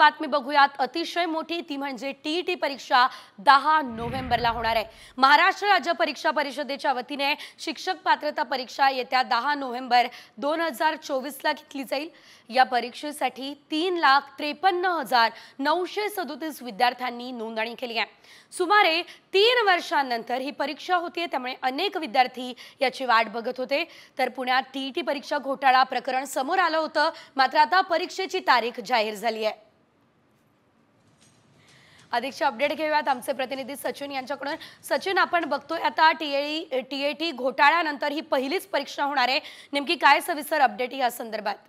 बातमी बघूयात अतिशय मोठी ती म्हणजे टीईटी e परीक्षा दहा नोव्हेंबरला होणार आहे महाराष्ट्र राज्य परीक्षा परिषदेच्या वतीने शिक्षक पात्रता परीक्षा येत्या दहा नोव्हेंबर दोन हजार चोवीसला घेतली जाईल या परीक्षेसाठी तीन लाख त्रेपन्न हजार नऊशे सदोतीस विद्यार्थ्यांनी नोंदणी केली आहे सुमारे तीन वर्षांनंतर ही परीक्षा होती त्यामुळे अनेक विद्यार्थी याची वाट बघत होते तर पुण्यात टीईटी e परीक्षा घोटाळा प्रकरण समोर आलं होतं मात्र आता परीक्षेची तारीख जाहीर झाली आहे अधिकचे अपडेट घेऊयात आमचे प्रतिनिधी सचिन यांच्याकडून सचिन आपण बघतोय आता टीएई टीएटी घोटाळ्यानंतर ही पहिलीच परीक्षा होणार आहे नेमकी काय सविस्तर अपडेट या संदर्भात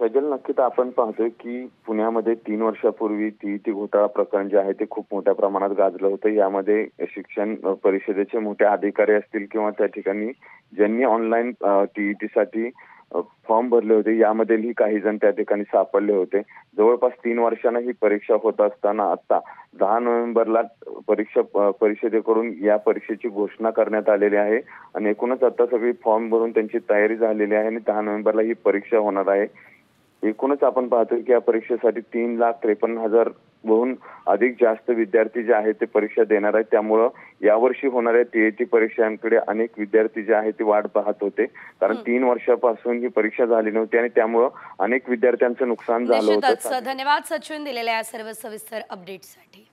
सजल नक्कीच आपण पाहतोय की पुण्यामध्ये तीन वर्षापूर्वी ती टी घोटाळा प्रकरण जे आहे ते खूप मोठ्या प्रमाणात गाजलं होतं यामध्ये शिक्षण परिषदेचे मोठे अधिकारी असतील किंवा त्या ठिकाणी ज्यांनी ऑनलाईन टीईटी साठी फॉर्म भरले होते यामध्येही काही जण त्या ठिकाणी सापडले होते जवळपास तीन वर्षांना ही परीक्षा होत असताना आता दहा नोव्हेंबरला परीक्षा परिषदेकडून या परीक्षेची घोषणा करण्यात आलेली आहे आणि एकूणच आता सगळी फॉर्म भरून त्यांची तयारी झालेली आहे आणि दहा नोव्हेंबरला ही परीक्षा होणार आहे एकूणच आपण पाहतो की या परीक्षेसाठी तीन लाख त्रेपन्न हजार बहुन अधिक जास्त विद्यार्थी जे आहेत ते परीक्षा देणार आहेत त्यामुळं यावर्षी होणाऱ्या टीएटी परीक्षांकडे अनेक विद्यार्थी जे आहेत ते वाट पाहत होते कारण तीन वर्षापासून ही परीक्षा झाली नव्हती आणि त्यामुळं अनेक विद्यार्थ्यांचं नुकसान झालं होतं धन्यवाद सचिन दिलेल्या सर्व सविस्तर अपडेटसाठी